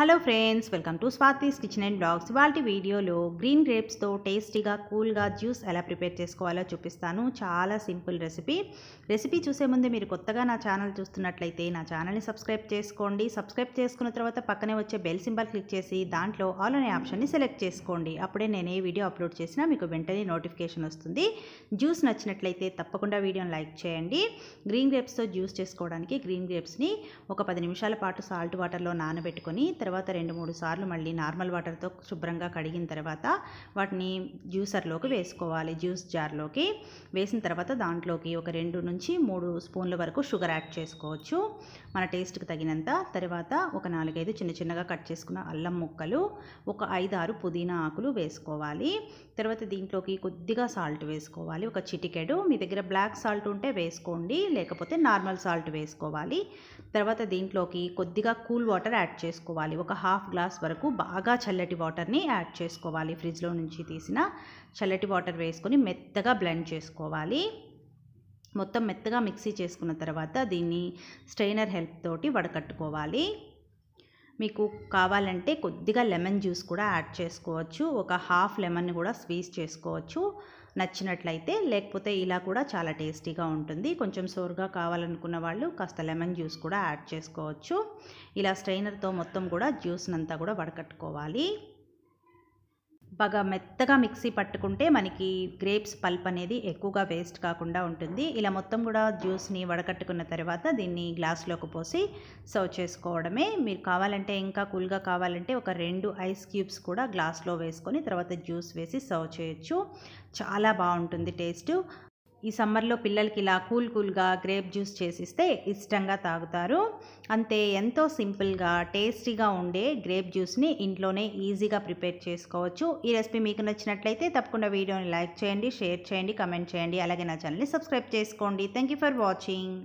hello friends welcome to Swathi's kitchen and blogs వాటి వీడియోలో green గ్రేప్స్తో టేస్టీగా కూల్గా జ్యూస్ ఎలా ప్రిపేర్ చేసుకోవాలో చూపిస్తాను చాలా సింపుల్ రెసిపీ రెసిపీ చూసే ముందు మీరు కొత్తగా నా ఛానల్ చూస్తున్నట్లయితే నా ఛానల్ని సబ్స్క్రైబ్ చేసుకోండి సబ్స్క్రైబ్ చేసుకున్న తర్వాత పక్కనే వచ్చే బెల్ సింబల్ క్లిక్ చేసి దాంట్లో ఆల్ అనే ఆప్షన్ని సెలెక్ట్ చేసుకోండి అప్పుడే నేను ఏ వీడియో అప్లోడ్ చేసినా మీకు వెంటనే నోటిఫికేషన్ వస్తుంది జ్యూస్ నచ్చినట్లయితే తప్పకుండా వీడియోని లైక్ చేయండి గ్రీన్ గ్రేప్స్తో జ్యూస్ చేసుకోవడానికి గ్రీన్ గ్రేప్స్ని ఒక పది నిమిషాల పాటు సాల్ట్ వాటర్లో నానబెట్టుకొని తర్వాత రెండు మూడు సార్లు మళ్ళీ నార్మల్ వాటర్తో శుభ్రంగా కడిగిన తర్వాత వాటిని జ్యూసర్లోకి వేసుకోవాలి జ్యూస్ జార్లోకి వేసిన తర్వాత దాంట్లోకి ఒక రెండు నుంచి మూడు స్పూన్ల వరకు షుగర్ యాడ్ చేసుకోవచ్చు మన టేస్ట్కి తగినంత తర్వాత ఒక నాలుగైదు చిన్న చిన్నగా కట్ చేసుకున్న అల్లం ముక్కలు ఒక ఐదు ఆరు పుదీనా ఆకులు వేసుకోవాలి తర్వాత దీంట్లోకి కొద్దిగా సాల్ట్ వేసుకోవాలి ఒక చిటికెడు మీ దగ్గర బ్లాక్ సాల్ట్ ఉంటే వేసుకోండి లేకపోతే నార్మల్ సాల్ట్ వేసుకోవాలి తర్వాత దీంట్లోకి కొద్దిగా కూల్ వాటర్ యాడ్ చేసుకోవాలి చేసుకోవాలి ఒక హాఫ్ గ్లాస్ వరకు బాగా చల్లటి వాటర్ని యాడ్ చేసుకోవాలి ఫ్రిడ్జ్లో నుంచి తీసిన చల్లటి వాటర్ వేసుకొని మెత్తగా బ్లెండ్ చేసుకోవాలి మొత్తం మెత్తగా మిక్సీ చేసుకున్న తర్వాత దీన్ని స్ట్రైనర్ హెల్ప్ తోటి వడకట్టుకోవాలి మీకు కావాలంటే కొద్దిగా లెమన్ జ్యూస్ కూడా యాడ్ చేసుకోవచ్చు ఒక హాఫ్ లెమన్ కూడా స్వీజ్ చేసుకోవచ్చు నచ్చినట్లయితే లేకపోతే ఇలా కూడా చాలా టేస్టీగా ఉంటుంది కొంచెం సోరుగా కావాలనుకున్న వాళ్ళు కాస్త లెమన్ జ్యూస్ కూడా యాడ్ చేసుకోవచ్చు ఇలా స్ట్రైనర్తో మొత్తం కూడా జ్యూస్నంతా కూడా వడకట్టుకోవాలి బాగా మెత్తగా మిక్సీ పట్టుకుంటే మనకి గ్రేప్స్ పల్ప్ అనేది ఎక్కువగా వేస్ట్ కాకుండా ఉంటుంది ఇలా మొత్తం కూడా జ్యూస్ని వడకట్టుకున్న తర్వాత దీన్ని గ్లాస్లోకి పోసి సర్వ్ చేసుకోవడమే మీరు కావాలంటే ఇంకా కూల్గా కావాలంటే ఒక రెండు ఐస్ క్యూబ్స్ కూడా గ్లాస్లో వేసుకొని తర్వాత జ్యూస్ వేసి సర్వ్ చేయొచ్చు చాలా బాగుంటుంది టేస్ట్ ఈ సమ్మర్లో పిల్లలకి ఇలా కూల్ కూల్గా గ్రేప్ జ్యూస్ చేసిస్తే ఇష్టంగా తాగుతారు అంతే ఎంతో సింపుల్గా టేస్టీగా ఉండే గ్రేప్ జ్యూస్ని ఇంట్లోనే ఈజీగా ప్రిపేర్ చేసుకోవచ్చు ఈ రెసిపీ మీకు నచ్చినట్లయితే తప్పకుండా వీడియోని లైక్ చేయండి షేర్ చేయండి కమెంట్ చేయండి అలాగే నా ఛానల్ని సబ్స్క్రైబ్ చేసుకోండి థ్యాంక్ యూ ఫర్ వాచింగ్